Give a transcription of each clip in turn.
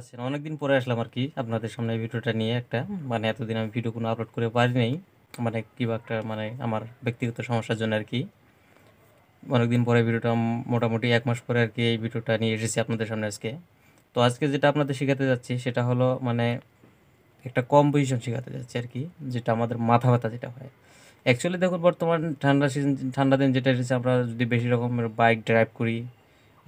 আছেন অনেকদিন পরে আসলাম আর কি আপনাদের সামনে ভিডিওটা নিয়ে একটা মানে এতদিন আমি ভিডিও কোনো আপলোড করে পারিনি মানে কিবা একটা মানে আমার ব্যক্তিগত সমস্যার জন্য আর কি অনেকদিন পরে ভিডিওটা মোটামুটি এক মাস পরে আর কি এই ভিডিওটা নিয়ে এসেছি আপনাদের সামনে আজকে তো আজকে যেটা আপনাদের শেখাতে যাচ্ছি সেটা হলো মানে একটা কম্পোজিশন শেখাতে যাচ্ছি আর কি যেটা আমাদের মাথা ব্যথা যেটা হয় অ্যাকচুয়ালি দেখুন বর্তমান ঠান্ডা সিজন ঠান্ডা দিন যেটা এসেছে আমরা যদি বেশি রকমের বাইক ড্রাইভ করি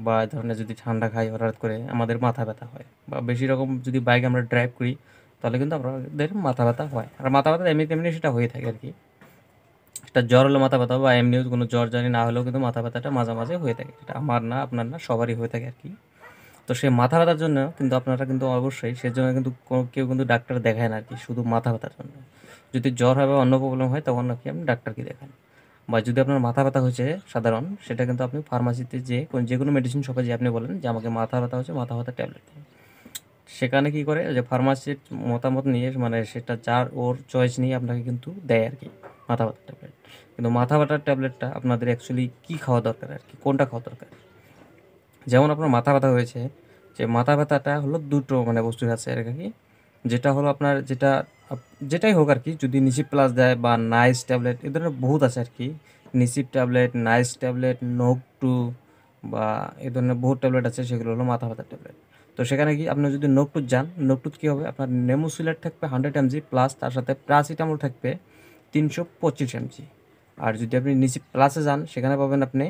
বা ধরনের যদি ঠান্ডা খাই হঠাৎ করে আমাদের মাথা ব্যথা হয় বা বেশি রকম যদি বাইক আমরা ড্রাইভ করি তাহলে কিন্তু আমাদের মাথা ব্যথা হয় আর মাথা ব্যথা এমনি তেমনি সেটা হয়ে থাকে আর কি সেটা জ্বর হলে মাথা ব্যথা বা এমনিও কোনো জ্বর জানি না হলেও কিন্তু মাথা ব্যথাটা মাঝে মাঝে হয়ে থাকে সেটা আমার না আপনার না সবারই হয়ে থাকে আর কি তো সেই মাথা ব্যথার জন্য কিন্তু আপনারা কিন্তু অবশ্যই সেজন্য কিন্তু কেউ কিন্তু ডাক্তার দেখায় না আর কি শুধু মাথা ব্যথার জন্য যদি জ্বর হয় বা অন্য প্রবলেম হয় তখন নাকি আপনি ডাক্তারকে দেখান বা যদি আপনার মাথা ব্যথা হয়েছে সাধারণ সেটা কিন্তু আপনি ফার্মাসিতে যে যে কোনো মেডিসিন শপে যে আপনি বলেন যে আমাকে মাথা ব্যথা হচ্ছে মাথা ব্যথা ট্যাবলেট দিন সেখানে কি করে যে ফার্মাসির মতামত নিয়ে মানে সেটা যার ওর চয়েস নিয়ে আপনাকে কিন্তু দেয় আর কি মাথা ব্যথার ট্যাবলেট কিন্তু মাথা ব্যথার ট্যাবলেটটা আপনাদের অ্যাকচুয়ালি কী খাওয়া দরকার আর কি কোনটা খাওয়া দরকার যেমন আপনার মাথা ব্যথা হয়েছে যে মাথা ব্যথাটা হলো দুটো মানে বস্তু আছে আর কি যেটা হলো আপনার যেটা যেটাই হোক আর কি যদি নিসিপ প্লাস দেয় বা নাইস ট্যাবলেট এ ধরনের বহুত আছে আর কি নিসিপ ট্যাবলেট নাইস ট্যাবলেট নোক টু বা এ ধরনের বহু ট্যাবলেট আছে সেগুলো হলো মাথা ব্যথার ট্যাবলেট তো সেখানে কি আপনি যদি টুথ যান টুথ কী হবে আপনার নেমোসিলেট থাকবে হান্ড্রেড এমজি প্লাস তার সাথে প্রাসিটামল থাকবে তিনশো পঁচিশ এমজি আর যদি আপনি নিচে প্লাসে যান সেখানে পাবেন আপনি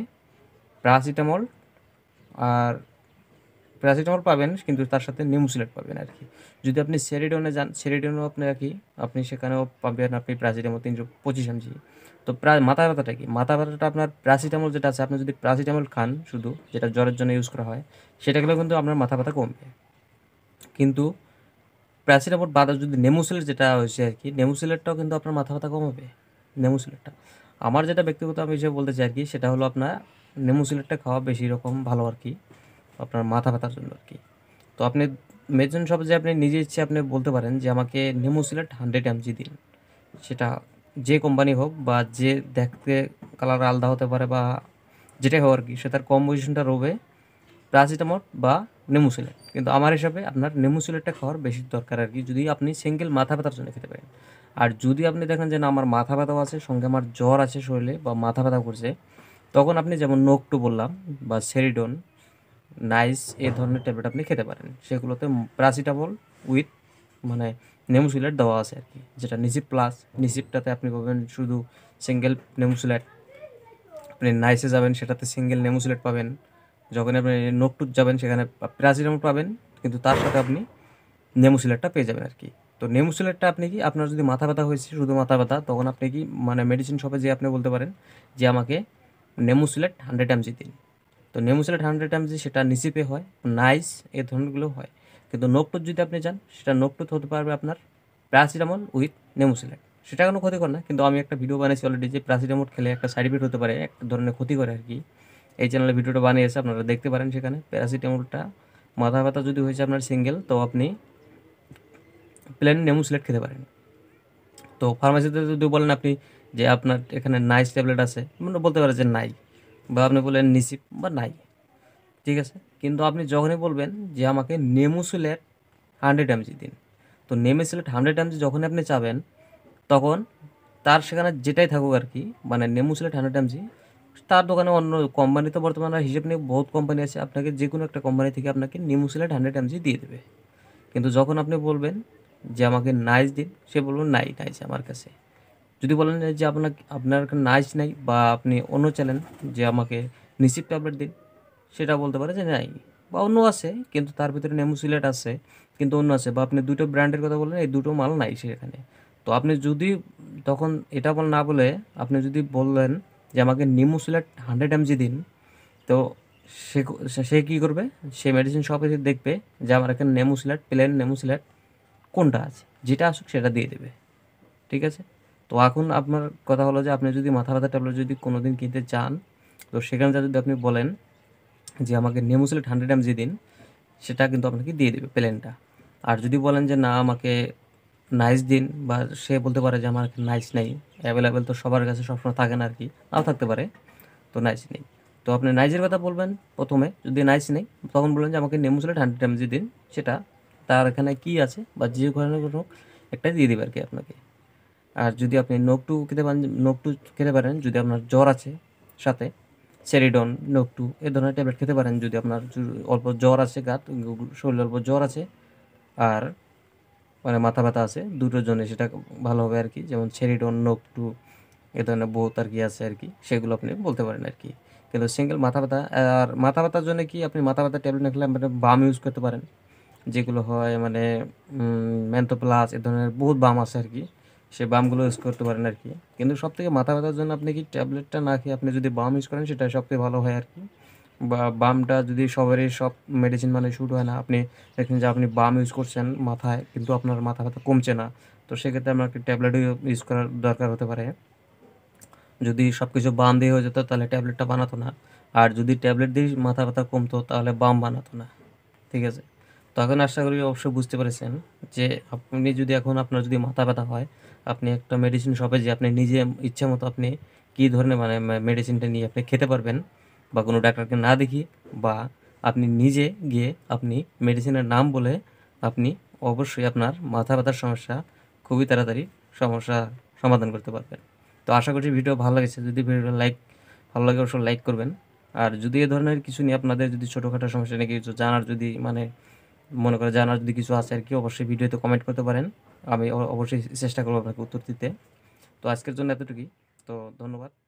প্রাসিটামল আর প্যারাসিটামল পাবেন কিন্তু তার সাথে নিমুসিলেট পাবেন আর কি যদি আপনি সেরিডনে যান সেরিডনও আপনি আর কি আপনি সেখানেও পাবেন আপনি প্যারাসিটামল তিনশো পঁচিশ এমজি তো প্রায় মাথা ব্যথাটা কি মাথা ব্যথাটা আপনার প্যারাসিটামল যেটা আছে আপনি যদি প্যারাসিটামল খান শুধু যেটা জ্বরের জন্য ইউজ করা হয় সেটা গেলেও কিন্তু আপনার মাথা ব্যথা কমবে কিন্তু প্যারাসিটামল বাদা যদি নেমুসিলেট যেটা হয়েছে আর কি নেমুসিলেটটাও কিন্তু আপনার মাথা ব্যথা কমাবে নেমুসিলেটটা আমার যেটা ব্যক্তিগত আমি হিসেবে বলতে চাই আর কি সেটা হলো আপনার নেমুসিলেটটা খাওয়া বেশি রকম ভালো আর কি আপনার মাথা ব্যথার জন্য আর কি তো আপনি মেডিসিন সব যে আপনি নিজে ইচ্ছে আপনি বলতে পারেন যে আমাকে নেমোসিলেট হান্ড্রেড এমজি দিন সেটা যে কোম্পানি হোক বা যে দেখতে কালার আলাদা হতে পারে বা যেটাই হোক আর কি সে তার কম্পোজিশনটা রবে প্রাসিটামট বা সিলেট কিন্তু আমার হিসাবে আপনার সিলেটটা খাওয়ার বেশি দরকার আর কি যদি আপনি সিঙ্গেল মাথা ব্যথার জন্য খেতে পারেন আর যদি আপনি দেখেন যে না আমার মাথা ব্যথাও আছে সঙ্গে আমার জ্বর আছে শরীরে বা মাথা ব্যথা করছে তখন আপনি যেমন নোকটু বললাম বা সেরিডন নাইস এ ধরনের ট্যাবলেট আপনি খেতে পারেন সেগুলোতে প্যারাসিটামল উইথ মানে নেমুসুলেট দেওয়া আছে আর কি যেটা নিজিপ প্লাস নিজিপটাতে আপনি পাবেন শুধু সিঙ্গেল নেমুসুলেট আপনি নাইসে যাবেন সেটাতে সিঙ্গেল নেমুসুলেট পাবেন যখন আপনি নোকটুত যাবেন সেখানে প্যারাসিটামল পাবেন কিন্তু তার সাথে আপনি নেমুসুলেটটা পেয়ে যাবেন আর কি তো নেমুসুলেটটা আপনি কি আপনার যদি মাথা ব্যথা হয়েছে শুধু মাথা ব্যথা তখন আপনি কি মানে মেডিসিন শপে যেয়ে আপনি বলতে পারেন যে আমাকে নেমুসুলেট হান্ড্রেড এমজি দিন তো নেমোসিলেট হান্ড্রেড টাইমস সেটা নিসিপে হয় নাইস এ ধরনেরগুলো হয় কিন্তু নোকটোথ যদি আপনি যান সেটা নোকটোথ হতে পারবে আপনার প্যারাসিটামল উইথ নেমোসিলেট সেটা কোনো ক্ষতিকর না কিন্তু আমি একটা ভিডিও বানিয়েছি অলরেডি যে প্যারাসিটামল খেলে একটা সাইড ইফেক্ট হতে পারে এক ধরনের ক্ষতি করে আর কি এই চ্যানেলে ভিডিওটা বানিয়েছে আপনারা দেখতে পারেন সেখানে প্যারাসিটামলটা মাথা ব্যথা যদি হয়েছে আপনার সিঙ্গেল তো আপনি প্লেন নেমোসিলেট খেতে পারেন তো ফার্মাসিতে যদি বলেন আপনি যে আপনার এখানে নাইস ট্যাবলেট আছে মানে বলতে পারে যে নাই বা আপনি বললেন নিসিপ বা নাই ঠিক আছে কিন্তু আপনি যখনই বলবেন যে আমাকে নেমুসুলেট হান্ড্রেড এমজি দিন তো সিলেট হান্ড্রেড এমজি যখনই আপনি চাবেন তখন তার সেখানে যেটাই থাকুক আর কি মানে নেমুসুলেট হান্ড্রেড এমজি তার দোকানে অন্য কোম্পানি তো বর্তমানে হিসেব নিয়ে বহুত কোম্পানি আছে আপনাকে যে কোনো একটা কোম্পানি থেকে আপনাকে নিমুসিলেট হান্ড্রেড এমজি দিয়ে দেবে কিন্তু যখন আপনি বলবেন যে আমাকে নাইস দিন সে বলবেন নাই নাইস আমার কাছে যদি বলেন যে আপনার আপনার নাচ নাই বা আপনি অন্য চ্যানেল যে আমাকে নিশ্চিত ট্যাবলেট দিন সেটা বলতে পারে যে নাই বা অন্য আছে কিন্তু তার ভিতরে নেমোসিলেট আছে কিন্তু অন্য আছে বা আপনি দুটো ব্র্যান্ডের কথা বলেন এই দুটো মাল নাই সেখানে তো আপনি যদি তখন এটা বল না বলে আপনি যদি বললেন যে আমাকে নিমোসিলেট হান্ড্রেড এমজি দিন তো সে সে কী করবে সে মেডিসিন শপে দেখবে যে আমার এখানে নেমোসিলেট প্লেন নেমোসিলেট কোনটা আছে যেটা আসুক সেটা দিয়ে দেবে ঠিক আছে তো এখন আপনার কথা হলো যে আপনি যদি মাথা ব্যথা ট্যাবলেট যদি কোনো দিন কিনতে চান তো সেখানে যদি আপনি বলেন যে আমাকে নেমুসিলেট হান্ড্রেড এম জি দিন সেটা কিন্তু আপনাকে দিয়ে দেবে প্লেনটা আর যদি বলেন যে না আমাকে নাইস দিন বা সে বলতে পারে যে আমার নাইস নেই অ্যাভেলেবেল তো সবার কাছে সবসময় থাকে না আর কি নাও থাকতে পারে তো নাইস নেই তো আপনি নাইজের কথা বলবেন প্রথমে যদি নাইস নেই তখন বলবেন যে আমাকে নেমুসিলেট হান্ড্রেড এম জি দিন সেটা তার এখানে কী আছে বা যে কোনো একটা দিয়ে দেবে আর কি আপনাকে আর যদি আপনি নোকটু খেতে পারেন নোকটু খেতে পারেন যদি আপনার জ্বর আছে সাথে সেরিডন নোকটু এ ধরনের ট্যাবলেট খেতে পারেন যদি আপনার অল্প জ্বর আছে গাত শরীরে অল্প জ্বর আছে আর মানে মাথা ব্যথা আছে দুটোর জন্য সেটা ভালো হবে আর কি যেমন সেরিডন নোকটু এ ধরনের বহুত আর কি আছে আর কি সেগুলো আপনি বলতে পারেন আর কি কিন্তু সিঙ্গেল মাথা ব্যথা আর মাথা ব্যথার জন্য কি আপনি মাথা ব্যথা ট্যাবলেট না খেলে আপনি মানে বাম ইউজ করতে পারেন যেগুলো হয় মানে ম্যান্থো প্লাস এ ধরনের বহুত বাম আছে আর কি সে বামগুলো ইউজ করতে পারেন আর কি কিন্তু সব থেকে মাথা ব্যথার জন্য আপনি কি ট্যাবলেটটা না খেয়ে আপনি যদি বাম ইউজ করেন সেটা সবথেকে ভালো হয় আর কি বা বামটা যদি সবারই সব মেডিসিন মানে শুট হয় না আপনি দেখেন যে আপনি বাম ইউজ করছেন মাথায় কিন্তু আপনার মাথা ব্যথা কমছে না তো সেক্ষেত্রে আপনার একটি ট্যাবলেটও ইউজ করার দরকার হতে পারে যদি সব কিছু বাম দিয়ে হয়ে যেত তাহলে ট্যাবলেটটা বানাতো না আর যদি ট্যাবলেট দিয়ে মাথা ব্যথা কমতো তাহলে বাম বানাতো না ঠিক আছে তখন আশা করি অবশ্যই বুঝতে পেরেছেন যে আপনি যদি এখন আপনার যদি মাথা ব্যথা হয় আপনি একটা মেডিসিন শপে যে আপনি নিজে ইচ্ছা মতো আপনি কী ধরনের মানে মেডিসিনটা নিয়ে আপনি খেতে পারবেন বা কোনো ডাক্তারকে না দেখিয়ে বা আপনি নিজে গিয়ে আপনি মেডিসিনের নাম বলে আপনি অবশ্যই আপনার মাথা ব্যথার সমস্যা খুবই তাড়াতাড়ি সমস্যা সমাধান করতে পারবেন তো আশা করছি ভিডিও ভালো লেগেছে যদি ভিডিও লাইক ভালো লাগে অবশ্যই লাইক করবেন আর যদি এ ধরনের কিছু নিয়ে আপনাদের যদি ছোটোখাটো সমস্যা নিয়ে কিছু জানার যদি মানে মনে করে জানার যদি কিছু আছে আর কি অবশ্যই ভিডিওতে কমেন্ট করতে পারেন আমি অবশ্যই চেষ্টা করবো আপনাকে উত্তর দিতে তো আজকের জন্য এতটুকুই তো ধন্যবাদ